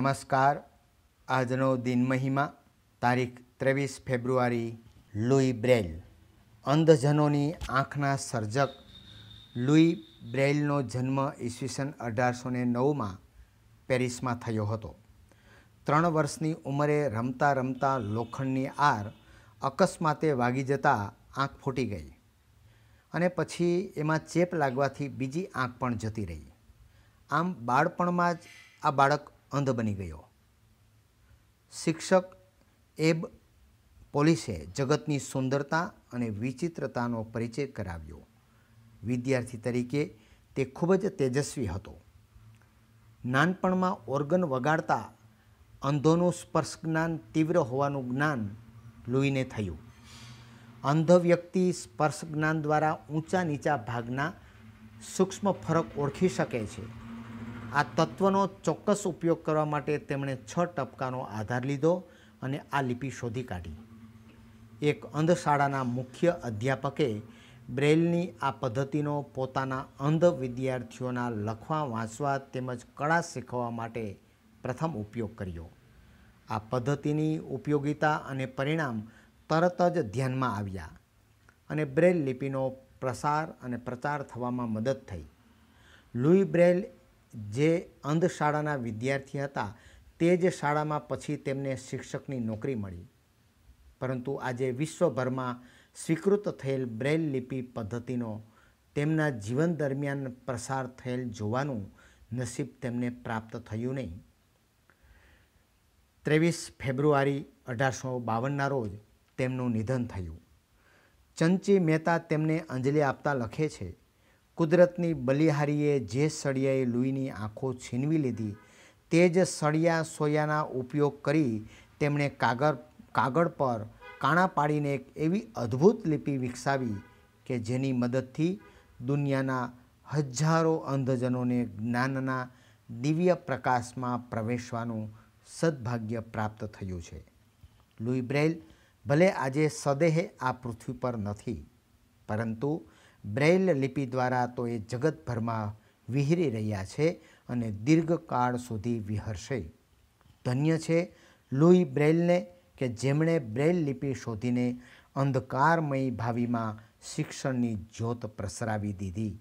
નમસ્કાર આજનો દિન મહિમા તારીખ ત્રેવીસ ફેબ્રુઆરી લુઈ બ્રેલ અંધજનોની આંખના સર્જક લુઈ બ્રેલનો જન્મ ઈસવીસન અઢારસો ને નવમાં પેરિસમાં થયો હતો ત્રણ વર્ષની ઉંમરે રમતા રમતા લોખંડની આર અકસ્માતે વાગી જતાં આંખ ફૂટી ગઈ અને પછી એમાં ચેપ લાગવાથી બીજી આંખ પણ જતી રહી આમ બાળપણમાં જ આ બાળક અંધ બની ગયો શિક્ષક એબ પોલીસે જગતની સુંદરતા અને વિચિત્રતાનો પરિચય કરાવ્યો વિદ્યાર્થી તરીકે તે ખૂબ જ તેજસ્વી હતો નાનપણમાં ઓર્ગન વગાડતા અંધોનું સ્પર્શ જ્ઞાન તીવ્ર હોવાનું જ્ઞાન લુઈને થયું અંધ વ્યક્તિ સ્પર્શ જ્ઞાન દ્વારા ઊંચા નીચા ભાગના સૂક્ષ્મ ફરક ઓળખી શકે છે આ તત્વનો ચોક્કસ ઉપયોગ કરવા માટે તેમણે છ ટપકાનો આધાર લીધો અને આ લિપિ શોધી કાઢી એક અંધશાળાના મુખ્ય અધ્યાપકે બ્રેલની આ પદ્ધતિનો પોતાના અંધ વિદ્યાર્થીઓના લખવા વાંચવા તેમજ કળા શીખવા માટે પ્રથમ ઉપયોગ કર્યો આ પદ્ધતિની ઉપયોગિતા અને પરિણામ તરત જ ધ્યાનમાં આવ્યા અને બ્રેલ લિપિનો પ્રસાર અને પ્રચાર થવામાં મદદ થઈ લુઈ બ્રેલ જે અંધ શાળાના વિદ્યાર્થી હતા તે જ શાળામાં પછી તેમને શિક્ષકની નોકરી મળી પરંતુ આજે વિશ્વભરમાં સ્વીકૃત થયેલ બ્રેલ લિપિ પદ્ધતિનો તેમના જીવન દરમિયાન પ્રસાર થયેલ જોવાનું નસીબ તેમને પ્રાપ્ત થયું નહીં ત્રેવીસ ફેબ્રુઆરી અઢારસો બાવનના રોજ તેમનું નિધન થયું ચંચી મહેતા તેમને અંજલિ આપતા લખે છે કુદરતની બલિહારીએ જે સળિયાએ લુઈની આંખો છીનવી લીધી તે જ સળિયા સોયાના ઉપયોગ કરી તેમણે કાગળ કાગળ પર કાણા પાડીને એક એવી અદ્ભુત લિપિ વિકસાવી કે જેની મદદથી દુનિયાના હજારો અંધજનોને જ્ઞાનના દિવ્ય પ્રકાશમાં પ્રવેશવાનું સદભાગ્ય પ્રાપ્ત થયું છે લુઈ બ્રેલ ભલે આજે સદેહે આ પૃથ્વી પર નથી પરંતુ બ્રેઇલ લિપિ દ્વારા તો એ જગતભરમાં વિહરી રહ્યા છે અને દીર્ઘકાળ સુધી વિહરશે ધન્ય છે લુઈ બ્રેલને કે જેમણે બ્રેઇલ લિપિ શોધીને અંધકારમય ભાવિમાં શિક્ષણની જ્યોત પ્રસરાવી દીધી